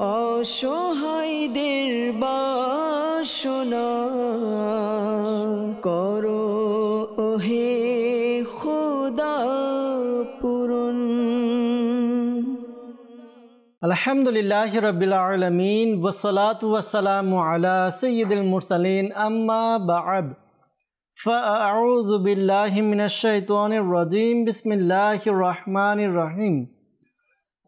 বাসনা করো شر کرمد اللہ رب العلم وسلاۃ وسلم سعید من عمزب المنشونظیم بسم اللہ الرحمن الرحیم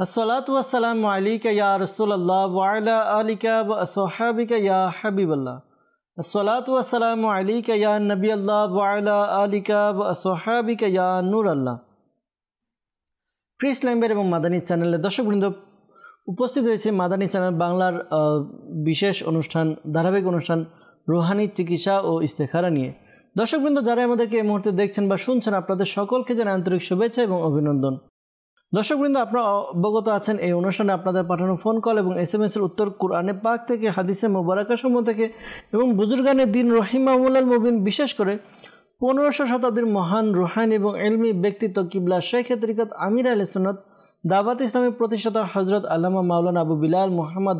আসসালাতাম আলিকা ইয়া রসুল্লাহ ওয়াইলা আলিকা সোহাবিকা ইয়া হাবিবাল্লাহ আসসালাতাম আলিকা ইয়া নবী আল্লাহ ওয়াইলা আলিকা সোহাবিকা ইয়া নূর আল্লাহ প্রিস ল্যাম্বের এবং মাদানী চ্যানেলে দর্শকবৃন্দ উপস্থিত হয়েছে মাদানী চ্যানেল বাংলার বিশেষ অনুষ্ঠান ধারাবাহিক অনুষ্ঠান রোহানি চিকিৎসা ও ইস্তেখারা নিয়ে দর্শকবৃন্দ যারা আমাদেরকে এই মুহূর্তে দেখছেন বা শুনছেন আপনাদের সকলকে যেন আন্তরিক শুভেচ্ছা এবং অভিনন্দন দর্শকবৃন্দ আপনারা অবগত আছেন এই অনুষ্ঠানে আপনাদের পাঠানো ফোন কল এবং এস এম এসের উত্তর কোরআনে পাক থেকে হাদিসে মোবারকা সমূহ থেকে এবং বুজুর্গানে দিন রহিমাউল মুবিন বিশেষ করে পনেরোশো শতাব্দীর মহান রোহান এবং এলমি ব্যক্তিত্ব কিবলা শেখ হেতরিকত আমির আল সুনত দাবাত ইসলামী প্রতিষ্ঠাতা হজরত আল্লামা মাওলানা আবু বিলাল মোহাম্মদ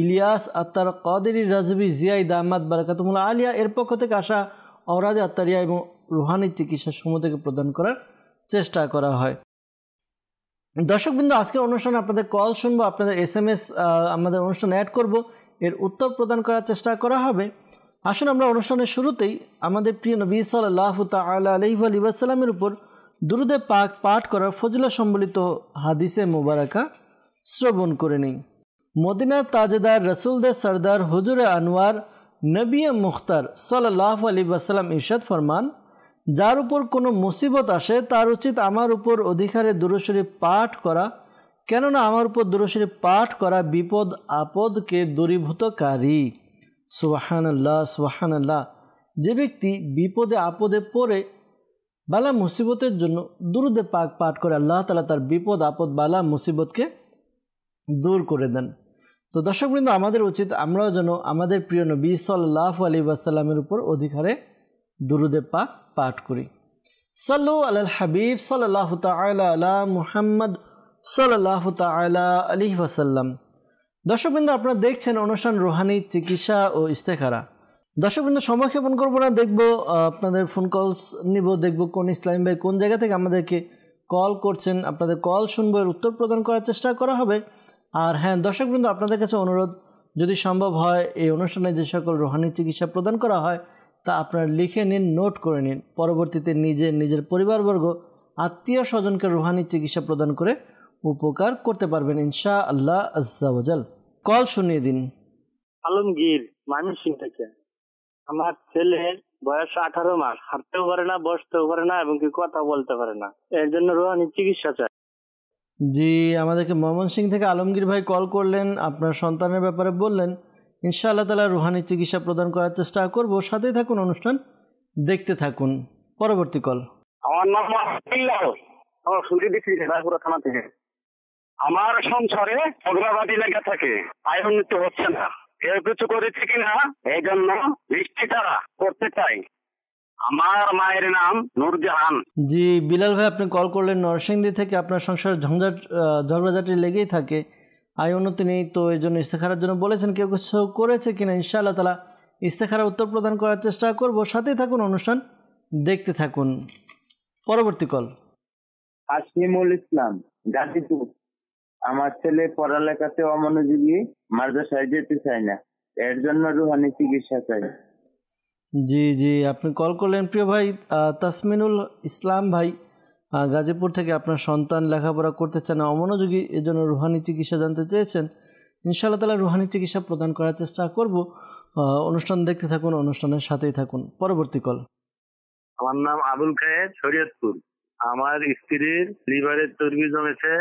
ইলিয়াস আত্মার কদেরি রাজবি জিয়াই দামাদ বারাকাতমুল্লা আলিয়া এর পক্ষ থেকে আসা অরাধে আত্মারিয়া এবং রুহানি চিকিৎসা সমূহ থেকে প্রদান করার চেষ্টা করা হয় বিন্দু আজকের অনুষ্ঠানে আপনাদের কল শুনবো আপনাদের এস এম এস আমাদের অনুষ্ঠানে অ্যাড করব এর উত্তর প্রদান করার চেষ্টা করা হবে আসুন আমরা অনুষ্ঠানের শুরুতেই আমাদের প্রিয় নবী সাল্লাহ তাল্লাহ আলহিব আলী উপর দুরুদে পাক পাঠ করার ফজিলা সম্বলিত হাদিসে মোবারকা শ্রবণ করে নিই মদিনা তাজেদার রসুলদের সর্দার হজুরে আনোয়ার নবী মুখতার সাল্লাহ আলিবাসাল্লাম ইরশাদ ফরমান যার উপর কোনো মুসিবত আসে তার উচিত আমার উপর অধিকারে দূরশ্বরী পাঠ করা কেননা আমার উপর দূরশরী পাঠ করা বিপদ আপদকে দূরীভূতকারী সোহান সুবাহানাল্লাহ যে ব্যক্তি বিপদে আপদে পড়ে বালা মুসিবতের জন্য দুরুদে পাক পাঠ করে আল্লাহ তালা তার বিপদ আপদ বালা মুসিবতকে দূর করে দেন তো দর্শকবৃন্দ আমাদের উচিত আমরাও যেন আমাদের প্রিয় নবী সাল্লাহ আলী ওয়াসাল্লামের উপর অধিকারে দুরুদে পাক পাঠ করি সাল্লু আল হাবিব সাল্লাহ তালা আলা মুহাম্মদ সাল্লাহ তালা আলী ওয়াসাল্লাম দর্শকবৃন্দ আপনারা দেখছেন অনুষ্ঠান রোহানি চিকিৎসা ও ইস্তেখারা দর্শকবৃন্দ সময় ক্ষেপণ করবো না দেখব আপনাদের ফোন কলস নিব দেখব কোন ইসলাম ভাই কোন জায়গা থেকে আমাদেরকে কল করছেন আপনাদের কল শুনবো এর উত্তর প্রদান করার চেষ্টা করা হবে আর হ্যাঁ দর্শকবৃন্দ আপনাদের কাছে অনুরোধ যদি সম্ভব হয় এই অনুষ্ঠানে যে সকল রোহানি চিকিৎসা প্রদান করা হয় তা আপনারা লিখে নিন নোট করে নিন পরবর্তীতে নিজে নিজের পরিবারবর্গ আত্মীয় স্বজনকে রুহানি চিকিৎসা প্রদান করে উপকার করতে পারবেন ইনশা আল্লাহ আজাল কল শুনিয়ে দিন আলমগীর মানসিং থেকে আমার ছেলে বয়স আঠারো মাস হাঁটতেও পারে না বসতেও পারে না এবং কি কথা বলতে পারে না এর জন্য রোহানি চিকিৎসা চাই জি আমাদেরকে ময়মনসিং থেকে আলমগীর ভাই কল করলেন আপনার সন্তানের ব্যাপারে বললেন ইনশাআল্লাহ তালা রুহানি চিকিৎসা প্রদান করার চেষ্টা করব সাথে থাকুন অনুষ্ঠান দেখতে থাকুন পরবর্তী কল আমার নাম থানা থেকে আমার সংসারে অগ্রাবাদী লেখা থাকে আয় উন্নতি হচ্ছে না কেউ কিছু করেছে কিনা এই জন্য বৃষ্টি তারা করতে চাই আমার মায়ের নাম নুরজাহান জি বিলাল ভাই আপনি কল করলেন নরসিংদী থেকে আপনার সংসার ঝঞ্ঝাট ঝগড়াঝাটি লেগেই থাকে আয় উন্নতি নেই তো এই জন্য ইস্তেখারার জন্য বলেছেন কেউ কিছু করেছে কিনা ইনশাআল্লাহ তালা ইস্তেখারা উত্তর প্রদান করার চেষ্টা করবো সাথেই থাকুন অনুষ্ঠান দেখতে থাকুন পরবর্তী কল আসিমুল ইসলাম গাজীপুর আমার ছেলে পড়ালেখাতে অমনোযোগী মাদ্রাসায় যেতে চায় না এর জন্য রুহানি চিকিৎসা চাই জি জি আপনি কল করলেন প্রিয় ভাই তাসমিনুল ইসলাম ভাই গাজীপুর থেকে আপনার সন্তান লেখাপড়া করতে চান অমনোযোগী এজন্য রুহানি চিকিৎসা জানতে চেয়েছেন ইনশাআল্লাহ তালা রুহানি চিকিৎসা প্রদান করার চেষ্টা করব অনুষ্ঠান দেখতে থাকুন অনুষ্ঠানের সাথেই থাকুন পরবর্তী কল আমার নাম আবুল খায়ের শরীয়তপুর আমার স্ত্রীর লিভারের চর্বি জমেছে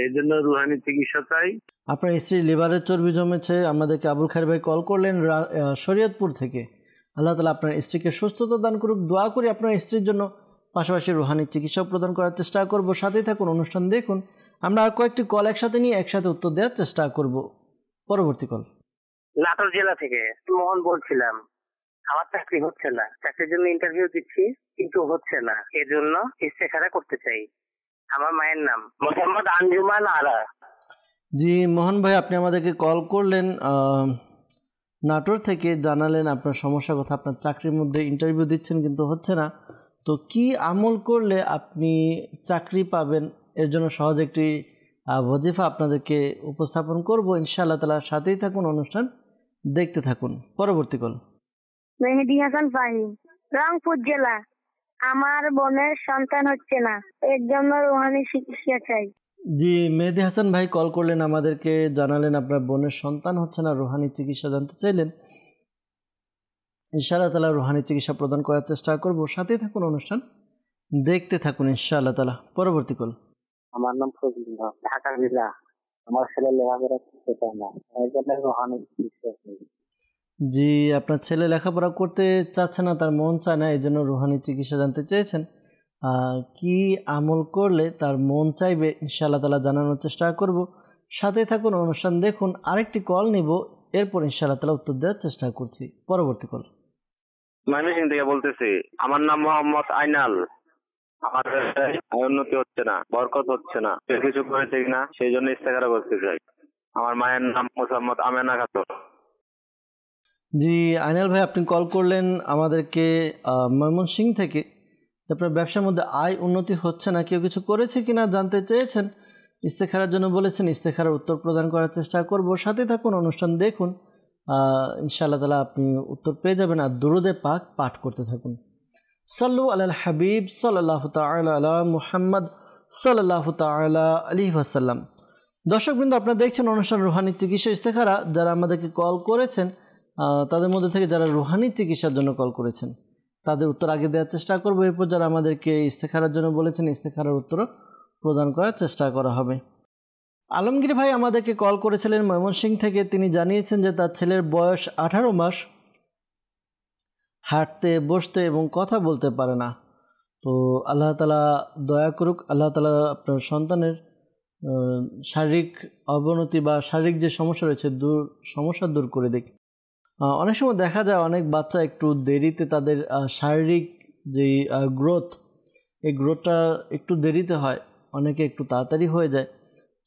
এই জন্য রুহানি চিকিৎসা চাই আপনার স্ত্রীর লিভারের চর্বি জমেছে আমাদেরকে আবুল খায়ের ভাই কল করলেন শরীয়তপুর থেকে আল্লাহ তালা আপনার স্ত্রীকে সুস্থতা দান করুক দোয়া করি আপনার স্ত্রীর জন্য পাশাপাশি রুহানি চিকিৎসাও প্রদান করার চেষ্টা করব সাথেই থাকুন অনুষ্ঠান দেখুন আমরা আর কয়েকটি কল একসাথে নিয়ে একসাথে উত্তর দেওয়ার চেষ্টা করব পরবর্তী কল নাটোর জেলা থেকে মোহন বলছিলাম আমার চাকরি হচ্ছে না চাকরির জন্য ইন্টারভিউ দিচ্ছি কিন্তু হচ্ছে না এজন্য ইস্তেখারা করতে চাই আমার মায়ের নাম মোহাম্মদ আঞ্জুমান আরা জি মোহন ভাই আপনি আমাদেরকে কল করলেন নাটোর থেকে জানালেন আপনার সমস্যার কথা আপনার চাকরির মধ্যে ইন্টারভিউ দিচ্ছেন কিন্তু হচ্ছে না তো কি আমল করলে আপনি চাকরি পাবেন এর জন্য সহজ একটি ভজিফা আপনাদেরকে উপস্থাপন করব ইনশাআল্লাহ তালা সাথেই থাকুন অনুষ্ঠান দেখতে থাকুন পরবর্তী কল মেহেদি হাসান ফাহিম রংপুর জেলা আমার বোনের সন্তান হচ্ছে না এর জন্য রোহানি চিকিৎসা চাই জি মেহেদি হাসান ভাই কল করলেন আমাদেরকে জানালেন আপনার বোনের সন্তান হচ্ছে না রোহানি চিকিৎসা জানতে চাইলেন ইনশাআল্লাহ তালা রুহানি চিকিৎসা প্রদান করার চেষ্টা করব সাথে থাকুন অনুষ্ঠান দেখতে থাকুন ইনশাআল্লাহ তালা পরবর্তী কল আমার নাম ফজলুল ঢাকা জেলা আমার ছেলে লেখাপড়া করতে চায় না এই রুহানি চিকিৎসা জি আপনার ছেলে লেখাপড়া করতে চাচ্ছে না তার মন চায় না এই জন্য রুহানি চিকিৎসা জানতে চেয়েছেন কি আমল করলে তার মন চাইবে ইনশাআল্লাহ তালা জানানোর চেষ্টা করব সাথে থাকুন অনুষ্ঠান দেখুন আরেকটি কল নিব এরপর ইনশাআল্লাহ তালা উত্তর দেওয়ার চেষ্টা করছি পরবর্তী কল ময়মনসিং থেকে বলতেছি আমার নাম মোহাম্মদ আইনাল উন্নতি হচ্ছে না বরকত হচ্ছে না কিছু করেছে কিনা সেই জন্য করতে চাই আমার মায়ের নাম মোসাম্মদ আমেনা খাতুন জি আইনাল ভাই আপনি কল করলেন আমাদেরকে ময়মনসিং থেকে আপনার ব্যবসার মধ্যে আয় উন্নতি হচ্ছে না কেউ কিছু করেছে কিনা জানতে চেয়েছেন ইস্তেখারার জন্য বলেছেন ইস্তেখারার উত্তর প্রদান করার চেষ্টা করব সাথে থাকুন অনুষ্ঠান দেখুন ইনশাআল্লাহ তালা আপনি উত্তর পেয়ে যাবেন আর দুরুদে পাক পাঠ করতে থাকুন সাল্লু আল হাবিব সাল্লাহ তালা মুহাম্মদ সাল্লাহ তালা আলী দর্শক দর্শকবৃন্দ আপনারা দেখছেন অনুষ্ঠান রুহানি চিকিৎসা ইস্তেখারা যারা আমাদেরকে কল করেছেন তাদের মধ্যে থেকে যারা রুহানি চিকিৎসার জন্য কল করেছেন তাদের উত্তর আগে দেওয়ার চেষ্টা করবো এরপর যারা আমাদেরকে ইস্তেখারার জন্য বলেছেন ইস্তেখারার উত্তর প্রদান করার চেষ্টা করা হবে আলমগীর ভাই আমাদেরকে কল করেছিলেন ময়মনসিং থেকে তিনি জানিয়েছেন যে তার ছেলের বয়স আঠারো মাস হাঁটতে বসতে এবং কথা বলতে পারে না তো আল্লাহ তালা দয়া করুক আল্লাহ তালা আপনার সন্তানের শারীরিক অবনতি বা শারীরিক যে সমস্যা রয়েছে দূর সমস্যা দূর করে দিক অনেক সময় দেখা যায় অনেক বাচ্চা একটু দেরিতে তাদের শারীরিক যে গ্রোথ এই গ্রোথটা একটু দেরিতে হয় অনেকে একটু তাড়াতাড়ি হয়ে যায়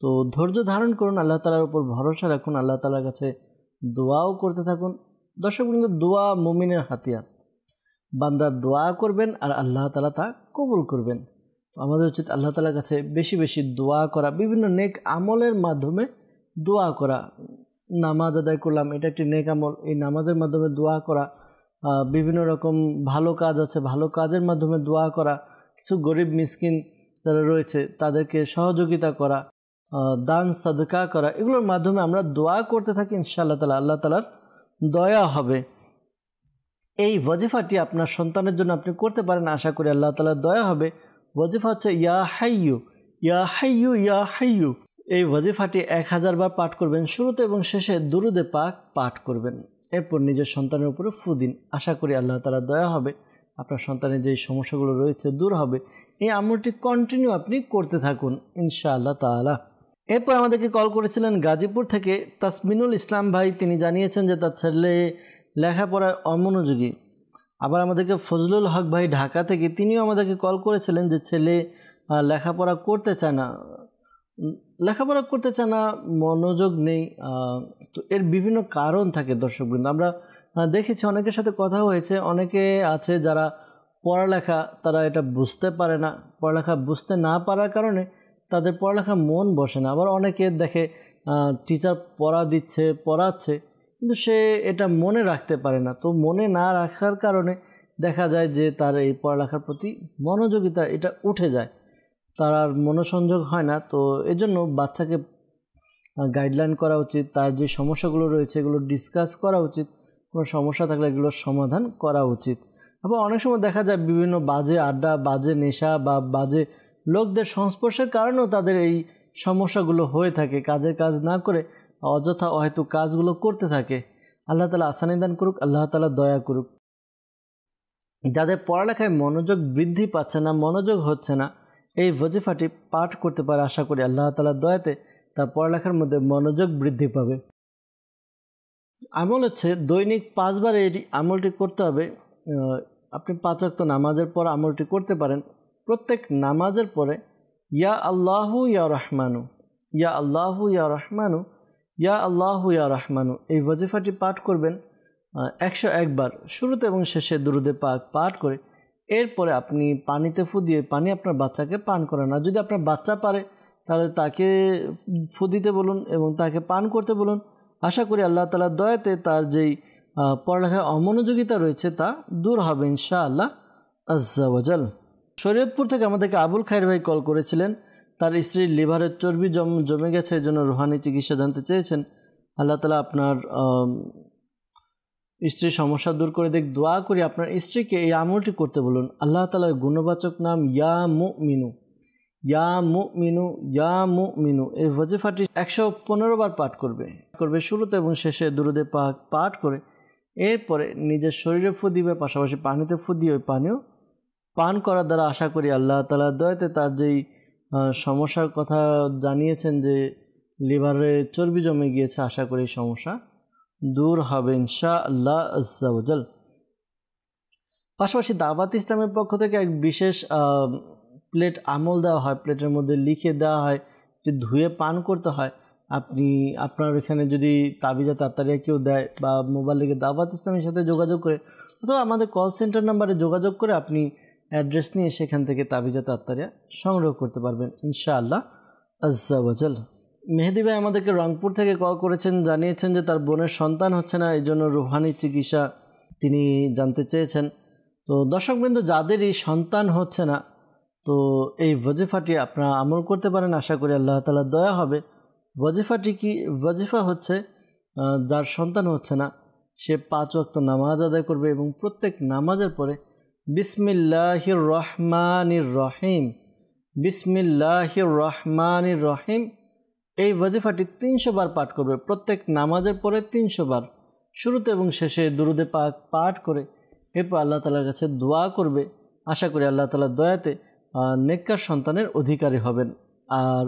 তো ধৈর্য ধারণ করুন আল্লাহ তালার উপর ভরসা রাখুন আল্লাহ তালার কাছে দোয়াও করতে থাকুন দর্শক বৃন্দ দোয়া মমিনের হাতিয়ার বান্দা দোয়া করবেন আর আল্লাহ তালা তা কবুল করবেন তো আমাদের উচিত আল্লাহ তালার কাছে বেশি বেশি দোয়া করা বিভিন্ন নেক আমলের মাধ্যমে দোয়া করা নামাজ আদায় করলাম এটা একটি নেক আমল এই নামাজের মাধ্যমে দোয়া করা বিভিন্ন রকম ভালো কাজ আছে ভালো কাজের মাধ্যমে দোয়া করা কিছু গরিব মিসকিন যারা রয়েছে তাদেরকে সহযোগিতা করা দান সাদকা করা এগুলোর মাধ্যমে আমরা দোয়া করতে থাকি ইনশাআল্লাহ তালা আল্লাহ তালার দয়া হবে এই ওজিফাটি আপনার সন্তানের জন্য আপনি করতে পারেন আশা করি আল্লাহ তালার দয়া হবে ওজিফা হচ্ছে ইয়া হাইয়ু ইয়া হাইয়ু ইয়া হাইয়ু এই ওজিফাটি এক হাজার বার পাঠ করবেন শুরুতে এবং শেষে দুরুদে পাক পাঠ করবেন এরপর নিজের সন্তানের উপরে ফু দিন আশা করি আল্লাহ তালা দয়া হবে আপনার সন্তানের যে সমস্যাগুলো রয়েছে দূর হবে এই আমলটি কন্টিনিউ আপনি করতে থাকুন ইনশাআল্লাহ তালা এরপর আমাদেরকে কল করেছিলেন গাজীপুর থেকে তাসমিনুল ইসলাম ভাই তিনি জানিয়েছেন যে তার ছেলে লেখাপড়ায় অমনোযোগী আবার আমাদেরকে ফজলুল হক ভাই ঢাকা থেকে তিনিও আমাদেরকে কল করেছিলেন যে ছেলে লেখাপড়া করতে চায় না লেখাপড়া করতে চায় না মনোযোগ নেই তো এর বিভিন্ন কারণ থাকে দর্শকবৃন্দ আমরা দেখেছি অনেকের সাথে কথা হয়েছে অনেকে আছে যারা পড়ালেখা তারা এটা বুঝতে পারে না পড়ালেখা বুঝতে না পারার কারণে তাদের পড়ালেখা মন বসে না আবার অনেকে দেখে টিচার পড়া দিচ্ছে পড়াচ্ছে কিন্তু সে এটা মনে রাখতে পারে না তো মনে না রাখার কারণে দেখা যায় যে তার এই পড়ালেখার প্রতি মনোযোগিতা এটা উঠে যায় তার আর মনোসংযোগ হয় না তো এজন্য বাচ্চাকে গাইডলাইন করা উচিত তার যে সমস্যাগুলো রয়েছে এগুলো ডিসকাস করা উচিত কোনো সমস্যা থাকলে এগুলোর সমাধান করা উচিত আবার অনেক সময় দেখা যায় বিভিন্ন বাজে আড্ডা বাজে নেশা বা বাজে লোকদের সংস্পর্শের কারণেও তাদের এই সমস্যাগুলো হয়ে থাকে কাজের কাজ না করে অযথা হয়তো কাজগুলো করতে থাকে আল্লাহ তালা আসানিদান করুক আল্লাহ তালা দয়া করুক যাদের পড়ালেখায় মনোযোগ বৃদ্ধি পাচ্ছে না মনোযোগ হচ্ছে না এই ভজিফাটি পাঠ করতে পারে আশা করি আল্লাহ তালার দয়াতে তার পড়ালেখার মধ্যে মনোযোগ বৃদ্ধি পাবে আমল হচ্ছে দৈনিক পাঁচবার এই আমলটি করতে হবে আপনি পাঁচক্ত নামাজের পর আমলটি করতে পারেন প্রত্যেক নামাজের পরে ইয়া আল্লাহু ইয়া রহমানু ইয়া আল্লাহু ইয়া রহমানু ইয়া আল্লাহু ইয়া রহমানু এই ওয়াজিফাটি পাঠ করবেন একশো একবার শুরুতে এবং শেষে দুরুদে পাক পাঠ করে এরপরে আপনি পানিতে ফু দিয়ে পানি আপনার বাচ্চাকে পান করেন আর যদি আপনার বাচ্চা পারে তাহলে তাকে ফু দিতে বলুন এবং তাকে পান করতে বলুন আশা করি আল্লাহ তালার দয়াতে তার যেই পড়ালেখায় অমনোযোগিতা রয়েছে তা দূর হবে ইনশা আল্লাহ আজ্জাওয়াজাল শরীয়তপুর থেকে আমাদেরকে আবুল খায়ের ভাই কল করেছিলেন তার স্ত্রীর লিভারের চর্বি জম জমে গেছে এই জন্য রুহানি চিকিৎসা জানতে চেয়েছেন আল্লাহ তালা আপনার স্ত্রীর সমস্যা দূর করে দেখ দোয়া করি আপনার স্ত্রীকে এই আমলটি করতে বলুন আল্লাহ তালার গুণবাচক নাম ইয়া মু মিনু ইয়া মু মিনু ইয়া মু মিনু এই ভজেফাটি একশো পনেরো বার পাঠ করবে করবে শুরুতে এবং শেষে পাক পাঠ করে এরপরে নিজের শরীরে ফু দিবে পাশাপাশি পানিতে ফু দিয়ে ওই পানিও পান করার দ্বারা আশা করি আল্লাহ তালা দয়াতে তার যেই সমস্যার কথা জানিয়েছেন যে লিভারে চর্বি জমে গিয়েছে আশা করি সমস্যা দূর হবে ইনশা আল্লাহ আজাল পাশাপাশি দাবাত ইসলামের পক্ষ থেকে এক বিশেষ প্লেট আমল দেওয়া হয় প্লেটের মধ্যে লিখে দেওয়া হয় যে ধুয়ে পান করতে হয় আপনি আপনার এখানে যদি তাবিজা তাড়াতাড়ি কেউ দেয় বা মোবাইল লিখে দাওয়াত ইসলামের সাথে যোগাযোগ করে অথবা আমাদের কল সেন্টার নাম্বারে যোগাযোগ করে আপনি অ্যাড্রেস নিয়ে সেখান থেকে তাবিজাত আত্মারিয়া সংগ্রহ করতে পারবেন ইনশাআল্লাহ আজ্জাওয়াজাল মেহেদি ভাই আমাদেরকে রংপুর থেকে কল করেছেন জানিয়েছেন যে তার বোনের সন্তান হচ্ছে না এই জন্য রুহানি চিকিৎসা তিনি জানতে চেয়েছেন তো দর্শকবৃন্দ যাদেরই সন্তান হচ্ছে না তো এই ওজিফাটি আপনারা আমল করতে পারেন আশা করি আল্লাহ তালা দয়া হবে ওয়াজিফাটি কি ওজিফা হচ্ছে যার সন্তান হচ্ছে না সে পাঁচ ওয়াক্ত নামাজ আদায় করবে এবং প্রত্যেক নামাজের পরে বিসমিল্লাহ রহমানির রহিম বিসমিল্লাহ রহমানির রহিম এই ওয়াজিফাটি তিনশো বার পাঠ করবে প্রত্যেক নামাজের পরে তিনশো বার শুরুতে এবং শেষে দুরুদে পাক পাঠ করে এরপর আল্লাহ তালার কাছে দোয়া করবে আশা করি আল্লাহ তালার দয়াতে নেককার সন্তানের অধিকারী হবেন আর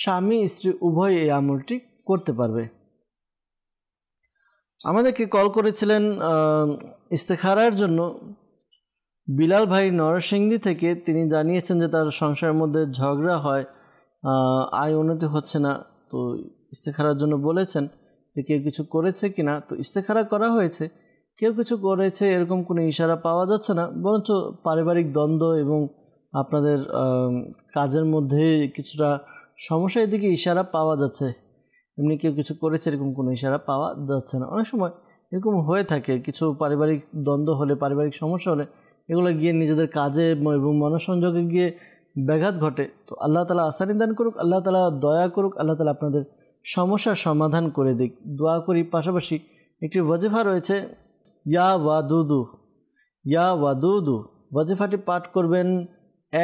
স্বামী স্ত্রী উভয় এই আমলটি করতে পারবে আমাদেরকে কল করেছিলেন ইস্তেখারার জন্য বিলাল ভাই নরসিংদী থেকে তিনি জানিয়েছেন যে তার সংসারের মধ্যে ঝগড়া হয় আয় উন্নতি হচ্ছে না তো ইস্তেখারার জন্য বলেছেন যে কেউ কিছু করেছে কি না তো ইস্তেখারা করা হয়েছে কেউ কিছু করেছে এরকম কোনো ইশারা পাওয়া যাচ্ছে না বরঞ্চ পারিবারিক দ্বন্দ্ব এবং আপনাদের কাজের মধ্যে কিছুটা সমস্যা এদিকে ইশারা পাওয়া যাচ্ছে এমনি কেউ কিছু করেছে এরকম কোনো ইশারা পাওয়া যাচ্ছে না অনেক সময় এরকম হয়ে থাকে কিছু পারিবারিক দ্বন্দ্ব হলে পারিবারিক সমস্যা হলে এগুলো গিয়ে নিজেদের কাজে এবং মনসংযোগে গিয়ে ব্যাঘাত ঘটে তো আল্লাহ তালা আসানি দান করুক আল্লাহ তালা দয়া করুক আল্লাহ তালা আপনাদের সমস্যার সমাধান করে দিক দোয়া করি পাশাপাশি একটি ওয়াজিফা রয়েছে ইয়া ওয়াদুদু ইয়া ওয়াদুদু ওয়াজিফাটি পাঠ করবেন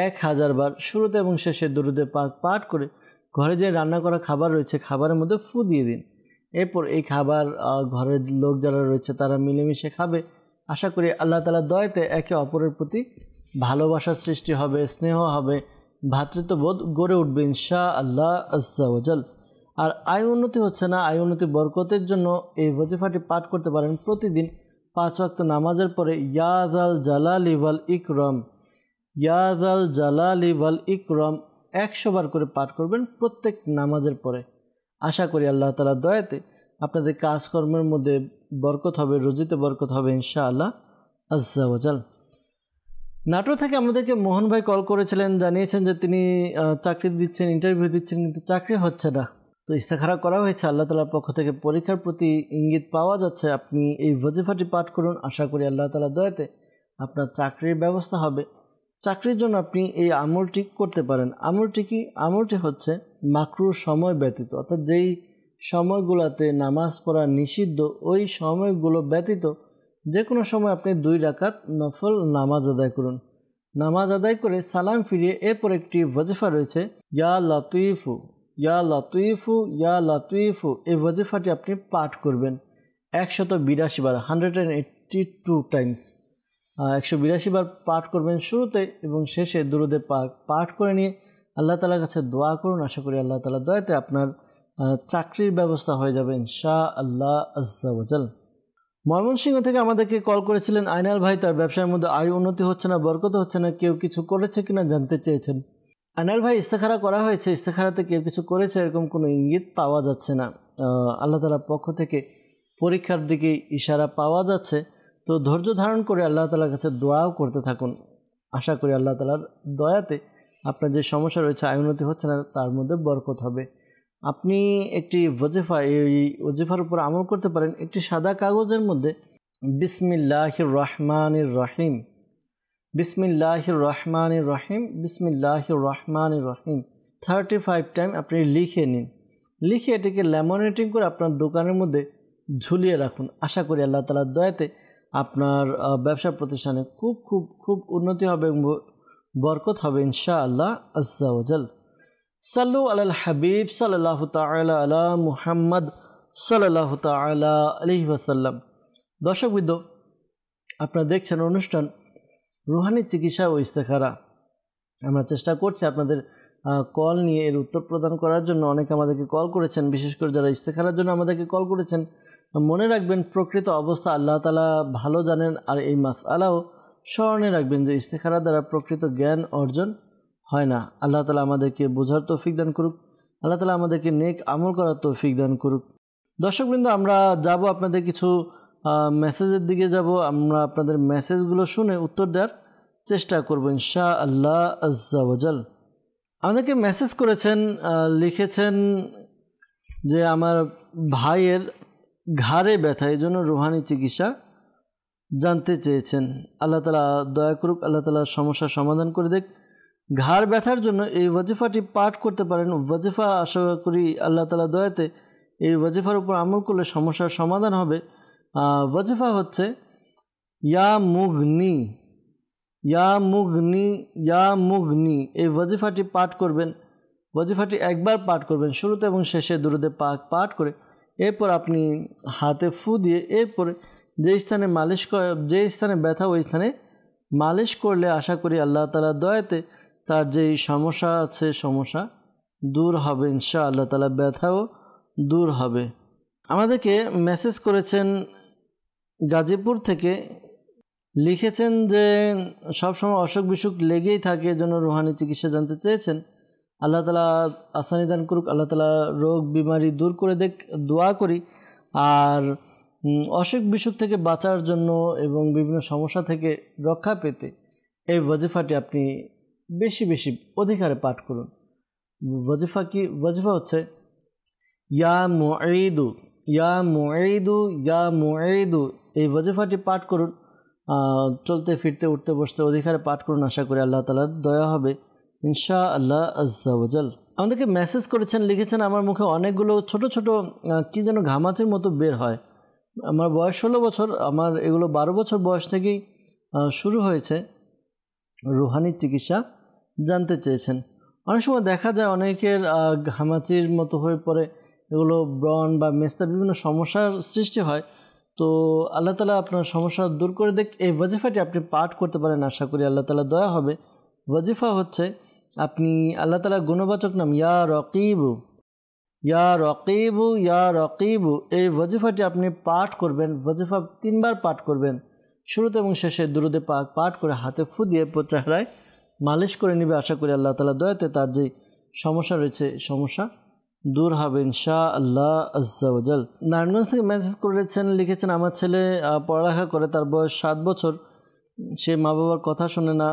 এক হাজার বার শুরুতে এবং শেষে দুরুদে পাক পাঠ করে ঘরে যে রান্না করা খাবার রয়েছে খাবারের মধ্যে ফু দিয়ে দিন এরপর এই খাবার ঘরের লোক যারা রয়েছে তারা মিলেমিশে খাবে আশা করি আল্লাহ তালার দয়াতে একে অপরের প্রতি ভালোবাসার সৃষ্টি হবে স্নেহ হবে ভ্রাতৃত্ববোধ গড়ে উঠবে ইনশা আল্লাহ আজাল আর আয় উন্নতি হচ্ছে না আয় উন্নতি বরকতের জন্য এই বজিফাটি পাঠ করতে পারেন প্রতিদিন পাঁচ ওয়াক্ত নামাজের পরে ইয়াদ আল জালাল ইবাল ইকরম ইয়াদ আল জালাল ইবাল ইকরম একশোবার করে পাঠ করবেন প্রত্যেক নামাজের পরে আশা করি আল্লাহ তালা দয়াতে আপনাদের কাজকর্মের মধ্যে বরকত হবে রোজিতে বরকত হবে ইনশাআল্লাহ আজাল নাটোর থেকে আমাদেরকে মোহন ভাই কল করেছিলেন জানিয়েছেন যে তিনি চাকরি দিচ্ছেন ইন্টারভিউ দিচ্ছেন কিন্তু চাকরি হচ্ছে না তো ইস্তেখারা করা হয়েছে আল্লাহ তালার পক্ষ থেকে পরীক্ষার প্রতি ইঙ্গিত পাওয়া যাচ্ছে আপনি এই ভজিফাটি পাঠ করুন আশা করি আল্লাহ তালা দয়াতে আপনার চাকরির ব্যবস্থা হবে চাকরির জন্য আপনি এই আমলটি করতে পারেন আমলটি কি আমলটি হচ্ছে মাকরুর সময় ব্যতীত অর্থাৎ যেই সময়গুলোতে নামাজ পড়া নিষিদ্ধ ওই সময়গুলো ব্যতীত যে কোনো সময় আপনি দুই রাকাত নফল নামাজ আদায় করুন নামাজ আদায় করে সালাম ফিরিয়ে এরপর একটি ওয়াজিফা রয়েছে ইয়া লতুইফু ইয়া লতুইফু ইয়া লতুইফু এই ওয়াজিফাটি আপনি পাঠ করবেন একশত বিরাশি বার hundred and eighty two times একশো বিরাশি বার পাঠ করবেন শুরুতে এবং শেষে দুরুদে পাক পাঠ করে নিয়ে আল্লাহ তালার কাছে দোয়া করুন আশা করি আল্লাহ তালা দয়াতে আপনার চাকরির ব্যবস্থা হয়ে যাবে ইনশা আল্লাহ আজ্জাওয়াজাল ময়মনসিংহ থেকে আমাদেরকে কল করেছিলেন আইনাল ভাই তার ব্যবসার মধ্যে আয় উন্নতি হচ্ছে না বরকত হচ্ছে না কেউ কিছু করেছে কিনা জানতে চেয়েছেন আইনাল ভাই ইস্তেখারা করা হয়েছে ইস্তেখারাতে কেউ কিছু করেছে এরকম কোনো ইঙ্গিত পাওয়া যাচ্ছে না আল্লাহ তালার পক্ষ থেকে পরীক্ষার দিকে ইশারা পাওয়া যাচ্ছে তো ধৈর্য ধারণ করে আল্লাহ তালার কাছে দোয়াও করতে থাকুন আশা করি আল্লাহ তালার দয়াতে আপনার যে সমস্যা রয়েছে আয় উন্নতি হচ্ছে না তার মধ্যে বরকত হবে আপনি একটি ওজিফা এই ওজিফার উপর আমল করতে পারেন একটি সাদা কাগজের মধ্যে বিসমিল্লাহ রহমান রহিম বিসমিল্লাহ রহমান রহিম বিসমিল্লাহ রহমান রহিম থার্টি ফাইভ টাইম আপনি লিখে নিন লিখে এটিকে ল্যামিনেটিং করে আপনার দোকানের মধ্যে ঝুলিয়ে রাখুন আশা করি আল্লাহ তালার দয়াতে আপনার ব্যবসা প্রতিষ্ঠানে খুব খুব খুব উন্নতি হবে বরকত হবে ইনশা আল্লাহ আজ্জাওজাল সাল্লু আল হাবিব সাল্লাহ তাল আলা মুহাম্মদ সাল্লাহ তালা আলহি ওয়াসাল্লাম দর্শকবৃন্দ আপনারা দেখছেন অনুষ্ঠান রুহানি চিকিৎসা ও ইস্তেখারা আমরা চেষ্টা করছি আপনাদের কল নিয়ে এর উত্তর প্রদান করার জন্য অনেকে আমাদেরকে কল করেছেন বিশেষ করে যারা ইস্তেখারার জন্য আমাদেরকে কল করেছেন মনে রাখবেন প্রকৃত অবস্থা আল্লাহ তালা ভালো জানেন আর এই মাস আলাও স্মরণে রাখবেন যে ইস্তেখারা দ্বারা প্রকৃত জ্ঞান অর্জন হয় না আল্লাহ তালা আমাদেরকে বোঝার তৌফিক দান করুক আল্লাহ তালা আমাদেরকে নেক আমল করার তৌফিক দান করুক দর্শকবৃন্দ আমরা যাব আপনাদের কিছু মেসেজের দিকে যাব আমরা আপনাদের মেসেজগুলো শুনে উত্তর দেওয়ার চেষ্টা করব ইনশা আল্লাহ আজাল আমাদেরকে মেসেজ করেছেন লিখেছেন যে আমার ভাইয়ের ঘাড়ে ব্যথা এই জন্য রুহানি চিকিৎসা জানতে চেয়েছেন আল্লাহ তালা দয়া করুক আল্লাহ তালা সমস্যার সমাধান করে দেখ ঘাড় ব্যথার জন্য এই ওয়াজিফাটি পাঠ করতে পারেন ওয়াজিফা আশা করি আল্লাহ তালা দয়াতে এই ওয়াজিফার উপর আমল করলে সমস্যার সমাধান হবে ওয়াজিফা হচ্ছে ইয়া মুগনি ইয়া মুগনি ইয়া মুগনি এই ওয়াজিফাটি পাঠ করবেন ওয়াজিফাটি একবার পাঠ করবেন শুরুতে এবং শেষে দূরদে পাক পাঠ করে এরপর আপনি হাতে ফু দিয়ে এরপরে যে স্থানে মালিশ যে স্থানে ব্যথা ওই স্থানে মালিশ করলে আশা করি আল্লাহ তালা দয়াতে তার যে সমস্যা আছে সমস্যা দূর হবে ইনশা আল্লাহ তালা ব্যথাও দূর হবে আমাদেরকে মেসেজ করেছেন গাজীপুর থেকে লিখেছেন যে সবসময় অসুখ বিসুখ লেগেই থাকে জন্য রুহানি চিকিৎসা জানতে চেয়েছেন আল্লাহ তালা আসানি দান করুক আল্লাহ তালা রোগ বিমারি দূর করে দেখ দোয়া করি আর অসুখ বিসুখ থেকে বাঁচার জন্য এবং বিভিন্ন সমস্যা থেকে রক্ষা পেতে এই বজিফাটি আপনি বেশি বেশি অধিকারে পাঠ করুন ওয়াজিফা কি ওয়াজিফা হচ্ছে ইয়া মুঈদু ইয়া মুঈদু ইয়া মুঈদু এই ওয়াজিফাটি পাঠ করুন চলতে ফিরতে উঠতে বসতে অধিকারে পাঠ করুন আশা করি আল্লাহ তালার দয়া হবে ইনশা আল্লাহ আজ্জাল আমাদেরকে মেসেজ করেছেন লিখেছেন আমার মুখে অনেকগুলো ছোট ছোট কি যেন ঘামাচের মতো বের হয় আমার বয়স ষোলো বছর আমার এগুলো বারো বছর বয়স থেকেই শুরু হয়েছে রুহানি চিকিৎসা জানতে চেয়েছেন অনেক সময় দেখা যায় অনেকের ঘামাচির মতো হয়ে পড়ে এগুলো ব্রণ বা মেস্তা বিভিন্ন সমস্যার সৃষ্টি হয় তো আল্লাহ তালা আপনার সমস্যা দূর করে দেখ এই ওয়াজিফাটি আপনি পাঠ করতে পারেন আশা করি আল্লাহ তালা দয়া হবে ওয়াজিফা হচ্ছে আপনি আল্লাহ তালা গুণবাচক নাম ইয়া রকিবু ইয়া রকিবু ইয়া রকিবু এই ওয়াজিফাটি আপনি পাঠ করবেন ওয়াজিফা তিনবার পাঠ করবেন শুরুতে এবং শেষে দুরুদে পাক পাঠ করে হাতে ফু দিয়ে চেহারায় মালিশ করে নিবে আশা করি আল্লাহ তালা দয়াতে তার যে সমস্যা রয়েছে সমস্যা দূর হবেন শাহ আল্লাহ আজাল নারায়ণগঞ্জ থেকে মেসেজ করেছেন লিখেছেন আমার ছেলে পড়ালেখা করে তার বয়স সাত বছর সে মা বাবার কথা শোনে না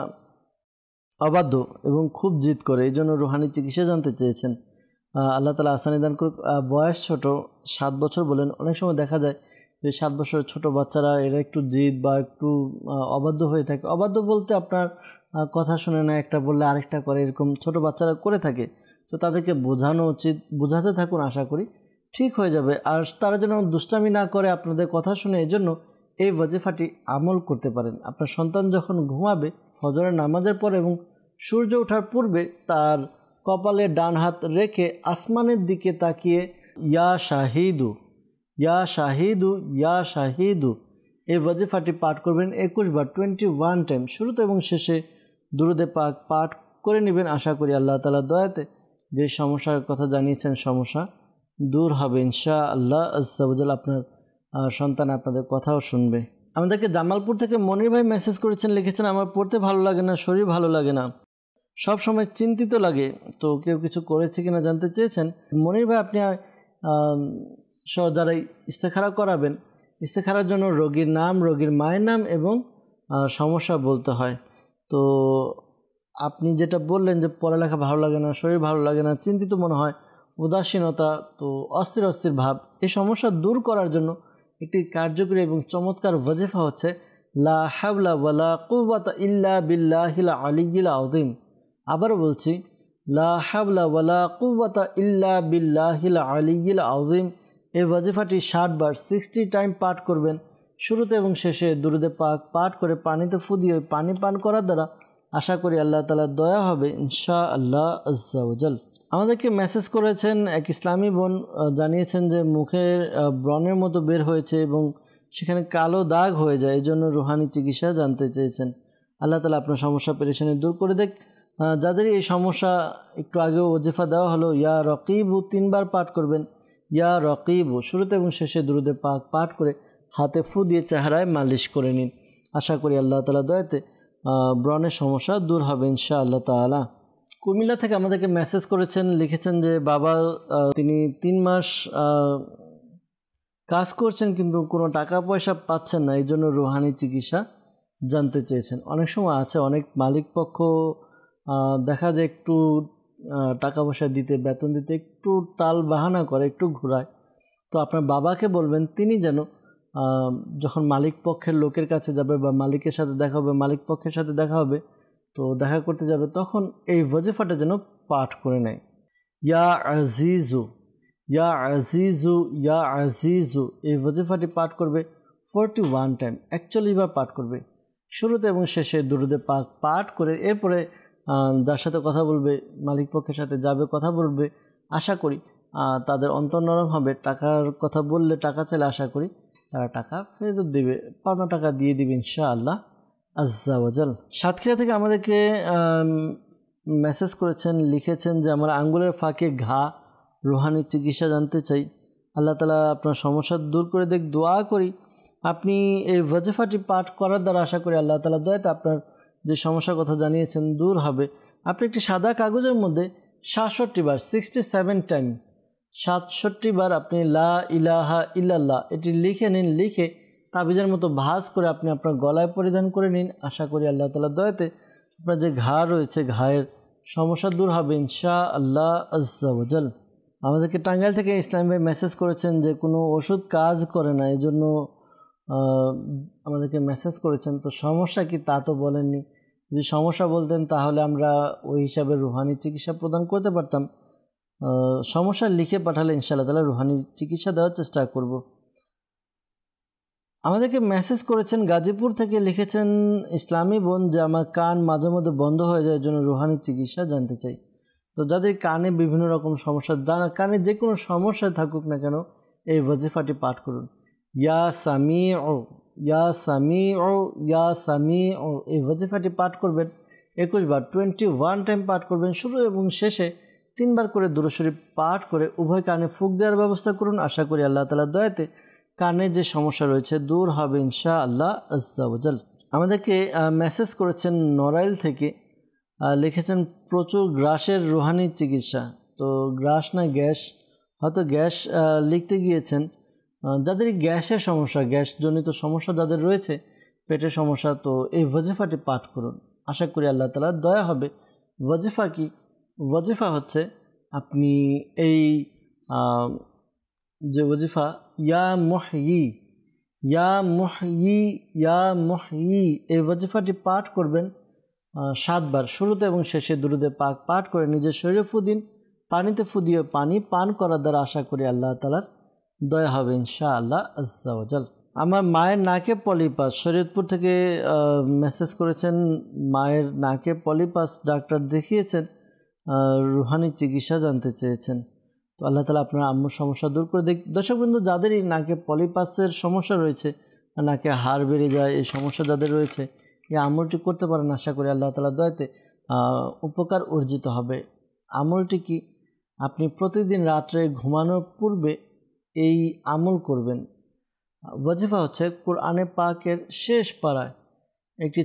অবাধ্য এবং খুব জিদ করে এই জন্য রুহানি চিকিৎসা জানতে চেয়েছেন আল্লাহ তালা আসানি দান করে বয়স ছোট সাত বছর বলেন অনেক সময় দেখা যায় যে সাত বছরের ছোট বাচ্চারা এরা একটু জিদ বা একটু অবাধ্য হয়ে থাকে অবাধ্য বলতে আপনার কথা শুনে না একটা বললে আরেকটা করে এরকম ছোট বাচ্চারা করে থাকে তো তাদেরকে বোঝানো উচিত বোঝাতে থাকুন আশা করি ঠিক হয়ে যাবে আর তারা যেন দুষ্টামি না করে আপনাদের কথা শুনে এই জন্য এই ওয়াজিফাটি আমল করতে পারেন আপনার সন্তান যখন ঘুমাবে ফজরের নামাজের পর এবং সূর্য ওঠার পূর্বে তার কপালে ডান হাত রেখে আসমানের দিকে তাকিয়ে ইয়া শাহিদু ইয়া শাহিদু ইয়া শাহিদু এই ওয়াজিফাটি পাঠ করবেন একুশ বার টোয়েন্টি ওয়ান টাইম শুরুতে এবং শেষে দুরুদে পাক পাঠ করে নেবেন আশা করি আল্লাহ তালা দয়াতে যে সমস্যার কথা জানিয়েছেন সমস্যা দূর হবে ইনশা আল্লাহ আজাল আপনার সন্তান আপনাদের কথাও শুনবে আমাদেরকে জামালপুর থেকে মনির ভাই মেসেজ করেছেন লিখেছেন আমার পড়তে ভালো লাগে না শরীর ভালো লাগে না সব সময় চিন্তিত লাগে তো কেউ কিছু করেছে কিনা জানতে চেয়েছেন মনির ভাই আপনি যারা ইস্তেখারা করাবেন ইস্তেখারার জন্য রোগীর নাম রোগীর মায়ের নাম এবং সমস্যা বলতে হয় তো আপনি যেটা বললেন যে পড়ালেখা ভালো লাগে না শরীর ভালো লাগে না চিন্তিত মনে হয় উদাসীনতা তো অস্থির অস্থির ভাব এই সমস্যা দূর করার জন্য একটি কার্যকরী এবং চমৎকার ওজেফা হচ্ছে লা হাবলা ওয়ালা কুবাতা ইল্লা হিলা আলিগিলা আউদিম আবার বলছি লা হাবলা ওয়ালা কুবাতা ইল্লা বিল্লাহিল আলিগিলা আউদিম এই ওয়াজিফাটি ষাটবার সিক্সটি টাইম পাঠ করবেন শুরুতে এবং শেষে দুরুদে পাক পাঠ করে পানিতে ফুদিয়ে পানি পান করার দ্বারা আশা করি আল্লাহ তালা দয়া হবে ইনশা আল্লাহ আজ্জাউজাল আমাদেরকে মেসেজ করেছেন এক ইসলামী বোন জানিয়েছেন যে মুখের ব্রণের মতো বের হয়েছে এবং সেখানে কালো দাগ হয়ে যায় এই জন্য রুহানি চিকিৎসা জানতে চেয়েছেন আল্লাহ তালা আপনার সমস্যা পেরেছেন দূর করে দেখ যাদের এই সমস্যা একটু আগেও ওজেফা দেওয়া হলো ইয়া রকিব তিনবার পাঠ করবেন ইয়া রকিব শুরুতে এবং শেষে দুরুদে পাক পাঠ করে হাতে ফু দিয়ে চেহারায় মালিশ করে নিন আশা করি আল্লাহ তালা দয়াতে ব্রণের সমস্যা দূর হবে ইনশা আল্লাহ তালা কুমিল্লা থেকে আমাদেরকে মেসেজ করেছেন লিখেছেন যে বাবা তিনি তিন মাস কাজ করছেন কিন্তু কোনো টাকা পয়সা পাচ্ছেন না এই জন্য রুহানি চিকিৎসা জানতে চেয়েছেন অনেক সময় আছে অনেক মালিক পক্ষ দেখা যায় একটু টাকা পয়সা দিতে বেতন দিতে একটু টাল বাহানা করে একটু ঘোরায় তো আপনার বাবাকে বলবেন তিনি যেন যখন মালিক পক্ষের লোকের কাছে যাবে বা মালিকের সাথে দেখা হবে মালিক পক্ষের সাথে দেখা হবে তো দেখা করতে যাবে তখন এই ওয়াজিফাটা যেন পাঠ করে নেয় ইয়া আজিজু ইয়া আজিজু ইয়া আজিজু এই ওয়াজিফাটি পাঠ করবে ফোরটি ওয়ান টাইম অ্যাকচুয়ালি বার পাঠ করবে শুরুতে এবং শেষে দুরুদে পাক পাঠ করে এরপরে যার সাথে কথা বলবে মালিক পক্ষের সাথে যাবে কথা বলবে আশা করি তাদের অন্তর নরম হবে টাকার কথা বললে টাকা চাইলে আশা করি তারা টাকা ফেরত দেবে পাওনা টাকা দিয়ে দেবে ইনশা আল্লাহ আজ্জাওয়াজাল সাতক্ষীরা থেকে আমাদেরকে মেসেজ করেছেন লিখেছেন যে আমার আঙ্গুলের ফাঁকে ঘা রুহানি চিকিৎসা জানতে চাই আল্লাহ তালা আপনার সমস্যা দূর করে দেখ দোয়া করি আপনি এই ভজেফাটি পাঠ করার দ্বারা আশা করি আল্লাহ তালা দয়াতে আপনার যে সমস্যার কথা জানিয়েছেন দূর হবে আপনি একটি সাদা কাগজের মধ্যে সাতষট্টি বার সিক্সটি সেভেন টাইম সাতষট্টি বার আপনি লা ইলাহা ইল্লাল্লাহ এটি লিখে নিন লিখে তাবিজের মতো ভাজ করে আপনি আপনার গলায় পরিধান করে নিন আশা করি আল্লাহ তালা দয়াতে আপনার যে ঘা রয়েছে ঘায়ের সমস্যা দূর হবে ইনশা আল্লাহ আজাল আমাদেরকে টাঙ্গাইল থেকে ইসলাম ভাই মেসেজ করেছেন যে কোনো ওষুধ কাজ করে না এই জন্য আমাদেরকে মেসেজ করেছেন তো সমস্যা কি তা তো বলেননি যদি সমস্যা বলতেন তাহলে আমরা ওই হিসাবে রুহানি চিকিৎসা প্রদান করতে পারতাম সমস্যা লিখে পাঠালে ইনশাল্লাহ তাহলে রুহানি চিকিৎসা দেওয়ার চেষ্টা করব আমাদেরকে মেসেজ করেছেন গাজীপুর থেকে লিখেছেন ইসলামী বোন যে আমার কান মাঝে মধ্যে বন্ধ হয়ে যায় জন্য রুহানি চিকিৎসা জানতে চাই তো যাদের কানে বিভিন্ন রকম সমস্যা দানা কানে যে কোনো সমস্যা থাকুক না কেন এই ওয়াজিফাটি পাঠ করুন ইয়া সামি ও ইয়া সামি ও ইয়া সামি ও এই ওয়াজিফাটি পাঠ করবেন একুশ বার টোয়েন্টি ওয়ান টাইম পাঠ করবেন শুরু এবং শেষে তিনবার করে দূরশরী পাঠ করে উভয় কানে ফুক দেওয়ার ব্যবস্থা করুন আশা করি আল্লাহ তালা দয়াতে কানে যে সমস্যা রয়েছে দূর হবে ইনশা আল্লাহ আজাল আমাদেরকে মেসেজ করেছেন নরাইল থেকে লিখেছেন প্রচুর গ্রাসের রুহানি চিকিৎসা তো গ্রাস না গ্যাস হয়তো গ্যাস লিখতে গিয়েছেন যাদের গ্যাসের সমস্যা গ্যাসজনিত সমস্যা যাদের রয়েছে পেটের সমস্যা তো এই ওয়াজিফাটি পাঠ করুন আশা করি আল্লাহ তালার দয়া হবে ওয়াজিফা কি ওয়াজিফা হচ্ছে আপনি এই যে ওয়াজিফা ইয়া মহি ইয়া মহি ইয়া মহি এই ওয়াজিফাটি পাঠ করবেন সাতবার শুরুতে এবং শেষে দুরুদে পাক পাঠ করে নিজের শরীরে ফুদিন পানিতে ফুদিয়ে পানি পান করার দ্বারা আশা করি আল্লাহ তালার দয়া হবে ইনশা আল্লাহ আজাল আমার মায়ের নাকে পলিপাস শরীয়তপুর থেকে মেসেজ করেছেন মায়ের নাকে পলিপাস ডাক্তার দেখিয়েছেন রুহানি চিকিৎসা জানতে চেয়েছেন তো আল্লাহ তালা আপনার আম্মুর সমস্যা দূর করে দেখ দর্শকবৃন্দ যাদের যাদেরই নাকে পলিপাসের সমস্যা রয়েছে নাকে হার বেড়ে যায় এই সমস্যা যাদের রয়েছে এই আমলটি করতে পারেন আশা করি আল্লাহ তালা দয়াতে উপকার অর্জিত হবে আমলটি কি আপনি প্রতিদিন রাত্রে ঘুমানোর পূর্বে এই আমল করবেন ওয়াজিফা হচ্ছে কোরআনে পাকের শেষ পাড়ায় একটি